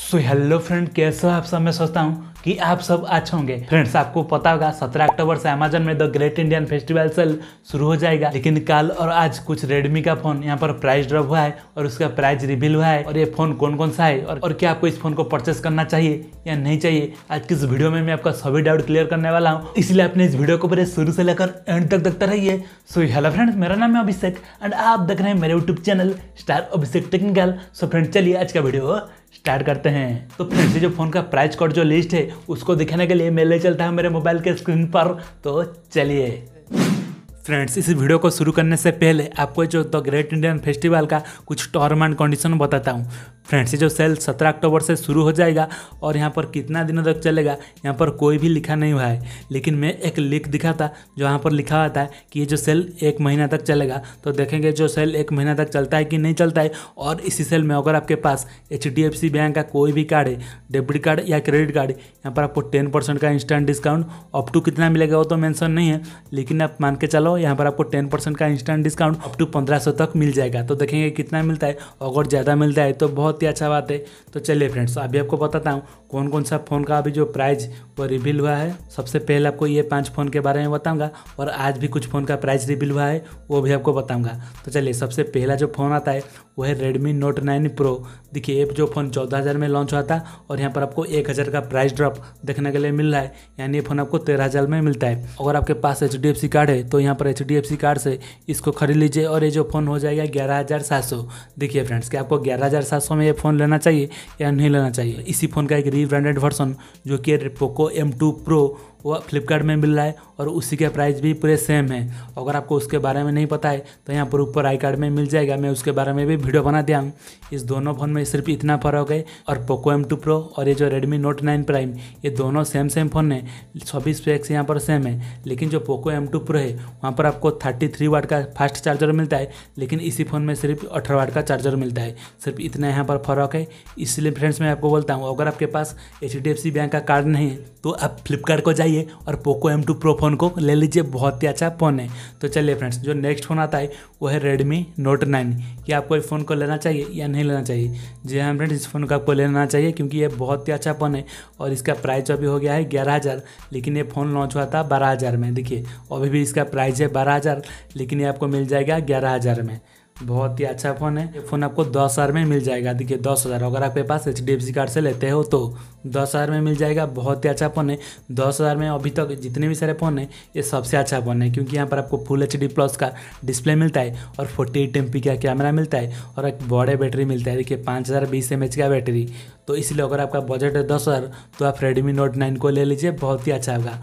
so hello friend कैसे हो आप सब मैं सोचता हूँ कि आप सब अच्छे होंगे फ्रेंड्स आपको पता होगा सत्रह अक्टूबर से अमेजन में the great Indian festival sale शुरू हो जाएगा लेकिन कल और आज कुछ रेडमी का फोन यहाँ पर प्राइस ड्रॉप हुआ है और उसका प्राइस रिवील हुआ है और ये फोन कौन कौन सा है और, और क्या आपको इस फोन को परचेस करना चाहिए या नहीं चाहिए आज की इस वीडियो में मैं आपका सभी डाउट क्लियर करने वाला हूँ इसलिए आपने इस वीडियो को पूरे शुरू से लेकर एंड तक देखते रहिए सो हेलो फ्रेंड्स मेरा नाम है अभिषेक एंड आप देख रहे हैं मेरे YouTube channel star Abhishek technical so friend चलिए आज का वीडियो स्टार्ट करते हैं तो फ्रेंड्स जो फोन का प्राइस कॉड जो लिस्ट है उसको दिखाने के लिए मैं ले चलता हूँ मेरे मोबाइल के स्क्रीन पर तो चलिए फ्रेंड्स इस वीडियो को शुरू करने से पहले आपको जो द ग्रेट इंडियन फेस्टिवल का कुछ टर्म एंड कंडीशन बताता हूँ फ्रेंड्स ये जो सेल 17 अक्टूबर से शुरू हो जाएगा और यहाँ पर कितना दिनों तक चलेगा यहाँ पर कोई भी लिखा नहीं हुआ है लेकिन मैं एक लिख दिखा था जो यहाँ पर लिखा हुआ था कि ये जो सेल एक महीना तक चलेगा तो देखेंगे जो सेल एक महीना तक चलता है कि नहीं चलता है और इसी सेल में अगर आपके पास एच बैंक का कोई भी कार्ड है डेबिट कार्ड या क्रेडिट कार्ड यहाँ पर आपको टेन का इंस्टेंट डिस्काउंट अप टू कितना मिलेगा वो तो मैंसन नहीं है लेकिन आप मान के चलो लो यहाँ पर आपको टेन परसेंट का इंस्टेंट डिस्काउंट अप टू पंद्रह सौ तक मिल जाएगा तो देखेंगे कितना मिलता है अगर ज़्यादा मिलता है तो बहुत ही अच्छा बात है तो चलिए फ्रेंड्स अभी आपको बताता हूँ कौन कौन सा फ़ोन का अभी जो प्राइस वो रिवील हुआ है सबसे पहले आपको ये पाँच फ़ोन के बारे में बताऊँगा और आज भी कुछ फ़ोन का प्राइस रिवील हुआ है वो भी आपको बताऊँगा तो चलिए सबसे पहला जो फ़ोन आता है वो है रेडमी नोट नाइन प्रो देखिए ये जो फ़ोन चौदह हज़ार में लॉन्च हुआ था और यहाँ पर आपको एक हज़ार का प्राइस ड्रॉप देखने के लिए मिल रहा है यानी ये फ़ोन आपको तेरह हज़ार में मिलता है अगर आपके पास H D F C card है तो यहाँ पर H D F C card से इसको खरीद लीजिए और ये जो फ़ोन हो जाएगा ग्यारह हज़ार सात सौ देखिए फ्रेंड्स कि आपको ग्यारह हज़ार सात सौ में ये फ़ोन लेना चाहिए या नहीं लेना चाहिए इसी फ़ोन का एक रीब्रांडेड वर्सन जो कि पोको एम टू प्रो वो फ्लिपकार्ट में मिल रहा है और उसी के प्राइस भी पूरे सेम है अगर आपको उसके बारे में नहीं पता है तो यहाँ पर ऊपर आई कार्ड में मिल जाएगा मैं उसके बारे में भी वीडियो बना दिया हूँ इस दोनों फ़ोन में सिर्फ इतना फ़र्क है और पोको एम टू प्रो और ये जो रेडमी नोट नाइन प्राइम ये दोनों सेम सेम फ़ोन है सभी स्पेक्स यहाँ पर सेम है लेकिन जो पोको एम टू प्रो है वहाँ पर आपको थर्टी थ्री वाट का फास्ट चार्जर मिलता है लेकिन इसी फ़ोन में सिर्फ अठारह वाट का चार्जर मिलता है सिर्फ इतना यहाँ पर फ़र्क है इसलिए फ्रेंड्स मैं आपको बोलता हूँ अगर आपके पास H D F C bank का कार्ड नहीं है तो आप फ्लिपकार्ट को जाइए चाहिए और Poco M two pro phone को ले लीजिए बहुत ही अच्छा फ़ोन है तो चलिए फ्रेंड्स जो नेक्स्ट फ़ोन आता है वो है रेडमी नोट नाइन कि आपको इस फ़ोन को लेना चाहिए या नहीं लेना चाहिए जी हाँ फ्रेंड्स इस फ़ोन को आपको लेना चाहिए क्योंकि ये बहुत ही अच्छा फ़ोन है और इसका प्राइस अभी हो गया है ग्यारह हज़ार लेकिन ये फ़ोन लॉन्च हुआ था बारह हज़ार में देखिए अभी भी इसका प्राइस है बारह हज़ार लेकिन ये आपको मिल जाएगा ग्यारह हज़ार में बहुत ही अच्छा फ़ोन है ये फ़ोन आपको दस हज़ार में मिल जाएगा देखिए दस हज़ार अगर आपके पास H D F C card से लेते हो तो दस हज़ार में मिल जाएगा बहुत ही अच्छा फ़ोन है दस हज़ार में अभी तक जितने भी सारे फ़ोन हैं ये सबसे अच्छा फ़ोन है क्योंकि यहाँ पर आपको फुल एच डी प्लस का डिस्प्ले मिलता है और फोर्टी एट एम पी का कैमरा मिलता है और एक बड़े बैटरी मिलता है देखिए पाँच हज़ार बीस एम एच का बैटरी तो इसलिए अगर आपका बजट है दस हज़ार तो आप रेडमी नोट नाइन को ले लीजिए बहुत ही अच्छा होगा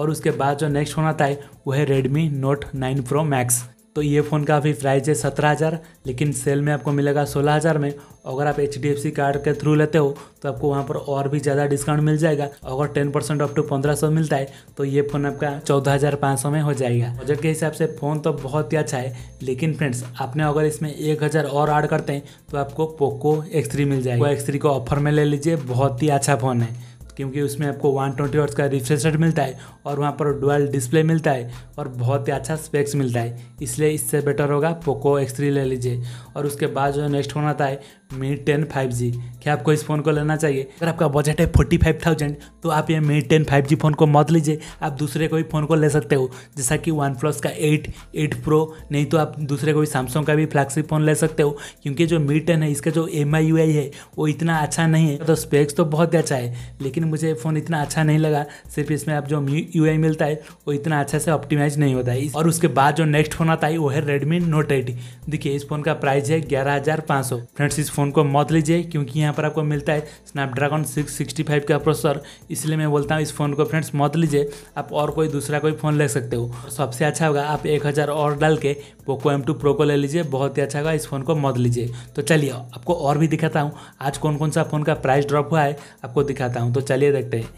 और उसके बाद जो नेक्स्ट फोन आता है वो है Redmi note nine pro max तो ये फ़ोन का अभी प्राइस है सत्रह हज़ार लेकिन सेल में आपको मिलेगा सोलह हज़ार में अगर आप H D F C card के थ्रू लेते हो तो आपको वहाँ पर और भी ज़्यादा डिस्काउंट मिल जाएगा अगर टेन परसेंट अप टू पंद्रह सौ मिलता है तो ये फ़ोन आपका चौदह हज़ार पाँच सौ में हो जाएगा बजट के हिसाब से फ़ोन तो बहुत ही अच्छा है लेकिन फ्रेंड्स आपने अगर इसमें एक हज़ार और ऐड करते हैं तो आपको पोको एक्स थ्री मिल जाएगा एक्स थ्री को ऑफर में ले लीजिए बहुत ही अच्छा फ़ोन है क्योंकि उसमें आपको वन ट्वेंटी का रिफ्रेश रेट मिलता है और वहाँ पर डुअल डिस्प्ले मिलता है और बहुत ही अच्छा स्पेक्स मिलता है इसलिए इससे बेटर होगा पोको एक्स थ्री ले लीजिए और उसके बाद जो नेक्स्ट फ़ोन आता है मी टेन फाइव जी क्या आपको इस फ़ोन को लेना चाहिए अगर आपका बजट है फोर्टी फाइव थाउजेंड तो आप ये Mi ten five G phone को मत लीजिए आप दूसरे कोई फ़ोन को ले सकते हो जैसा कि वन प्लस का एट एट प्रो नहीं तो आप दूसरे कोई सैमसंग का भी फ्लैगशिप फ़ोन ले सकते हो क्योंकि जो मी टेन है इसका जो एम आई यू आई है वो इतना अच्छा नहीं है तो स्पेक्स तो बहुत ही अच्छा है लेकिन मुझे फ़ोन इतना अच्छा नहीं लगा सिर्फ इसमें आप जो मी यू मिलता है वो इतना अच्छा से ऑप्टिमाइज नहीं होता है और उसके बाद जो नेक्स्ट फोन आता है वो है रेडमी नोट एटी देखिए इस फोन का प्राइस है ग्यारह हजार पाँच सौ फ्रेंड्स इस फोन को मत लीजिए क्योंकि यहाँ पर आपको मिलता है स्नैपड्रैगन सिक्स सिक्सटी फाइव का प्रोसेसर इसलिए मैं बोलता हूँ इस फोन को फ्रेंड्स मत लीजिए आप और कोई दूसरा कोई फ़ोन ले सकते हो सबसे अच्छा होगा आप एक हज़ार और डाल के पोको एम टू प्रो को ले लीजिए बहुत ही अच्छा होगा इस फ़ोन को मत लीजिए तो चलिए आपको और भी दिखाता हूँ आज कौन कौन सा फ़ोन का प्राइस ड्रॉप हुआ है आपको दिखाता हूँ तो चलिए देखते हैं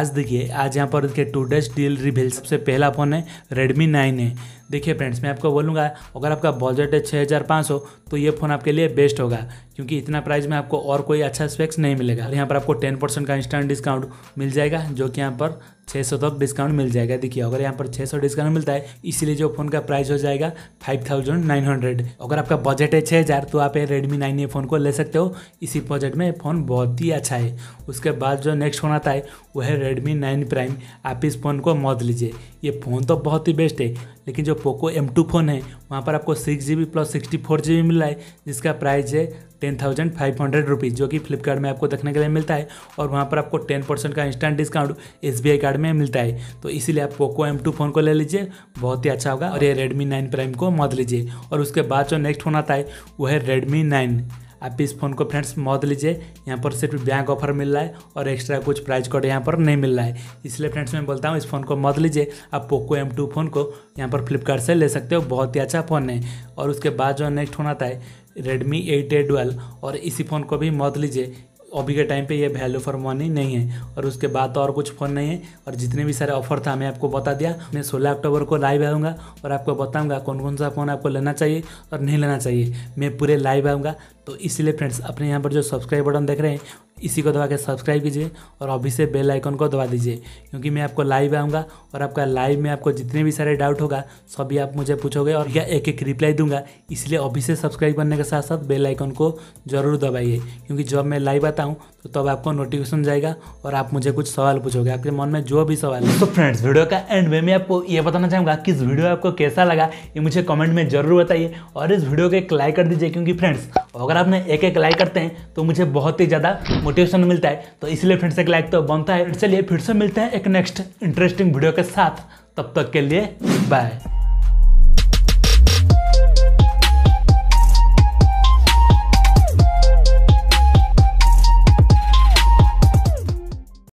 आज देखिए आज यहाँ पर देखिए टू डेज डील रिविल सबसे पहला फ़ोन है रेडमी नाइन है देखिए फ्रेंड्स मैं आपको बोलूँगा अगर आपका बजट है छः हज़ार पाँच सौ तो ये फ़ोन आपके लिए बेस्ट होगा क्योंकि इतना प्राइस में आपको और कोई अच्छा स्पेक्स नहीं मिलेगा और यहाँ पर आपको टेन परसेंट का इंस्टेंट डिस्काउंट मिल जाएगा जो कि यहाँ पर 600 तक डिस्काउंट मिल जाएगा देखिए अगर यहाँ पर 600 डिस्काउंट मिलता है इसीलिए जो फ़ोन का प्राइस हो जाएगा 5900 अगर आपका बजट है 6000 तो आप ये रेडमी नाइन ए फ़ोन को ले सकते हो इसी बजट में फ़ोन बहुत ही अच्छा है उसके बाद जो नेक्स्ट फ़ोन आता है वो है रेडमी नाइन प्राइम आप इस फ़ोन को मौत लीजिए ये फ़ोन तो बहुत ही बेस्ट है लेकिन जो पोको एम टू फ़ोन है वहाँ पर आपको six G B plus sixty four G B मिल रहा है जिसका प्राइस है ten thousand five hundred rupees जो कि फ्लिपकार्ट में आपको देखने के लिए मिलता है और वहाँ पर आपको टेन परसेंट का instant discount S B I card में मिलता है तो इसीलिए आप पोको एम टू फ़ोन को ले लीजिए बहुत ही अच्छा होगा और ये रेडमी नाइन प्राइम को मत लीजिए और उसके बाद जो नेक्स्ट फ़ोन आता है वो है रेडमी नाइन आप इस फ़ोन को फ्रेंड्स मौत लीजिए यहाँ पर सिर्फ बैंक ऑफर मिल रहा है और एक्स्ट्रा कुछ प्राइस कोड यहाँ पर नहीं मिल रहा है इसलिए फ्रेंड्स मैं बोलता हूँ इस फ़ोन को मौत लीजिए आप पोको एम टू फ़ोन को यहाँ पर फ्लिपकार्ट से ले सकते हो बहुत ही अच्छा फ़ोन है और उसके बाद जो नेक्स्ट फोन आता है रेडमी एट ए ट्वेल्व और इसी फ़ोन को भी मौत लीजिए अभी के टाइम पे ये वैल्यू फॉर मनी नहीं है और उसके बाद तो और कुछ फ़ोन नहीं है और जितने भी सारे ऑफर था मैं आपको बता दिया मैं सोलह अक्टूबर को लाइव आऊँगा और आपको बताऊँगा कौन कौन सा फ़ोन आपको लेना चाहिए और नहीं लेना चाहिए मैं पूरे लाइव आऊँगा तो इसलिए फ्रेंड्स अपने यहाँ पर जो सब्सक्राइब बटन देख रहे हैं इसी को दबा के सब्सक्राइब कीजिए और अभी से बेल आइकन को दबा दीजिए क्योंकि मैं आपको लाइव आऊँगा और आपका लाइव में आपको जितने भी सारे डाउट होगा सभी आप मुझे पूछोगे और या एक एक रिप्लाई दूंगा इसलिए अभी से सब्सक्राइब करने के साथ साथ बेल आइकन को जरूर दबाइए क्योंकि जब मैं लाइव आता हूँ तो तब आपको नोटिफिकेशन जाएगा और आप मुझे कुछ सवाल पूछोगे आपके मन में जो भी सवाल है तो फ्रेंड्स वीडियो का एंड में मैं आपको ये बताना चाहूँगा कि इस वीडियो आपको कैसा लगा ये मुझे कमेंट में जरूर बताइए और इस वीडियो को एक लाइक कर दीजिए क्योंकि फ्रेंड्स अगर आपने एक एक लाइक करते हैं तो मुझे बहुत ही ज़्यादा मोटिवेशन मिलता है तो इसलिए फ्रेंड्स एक लाइक तो बनता है चलिए फिर से मिलते हैं एक नेक्स्ट इंटरेस्टिंग वीडियो के साथ तब तक के लिए बाय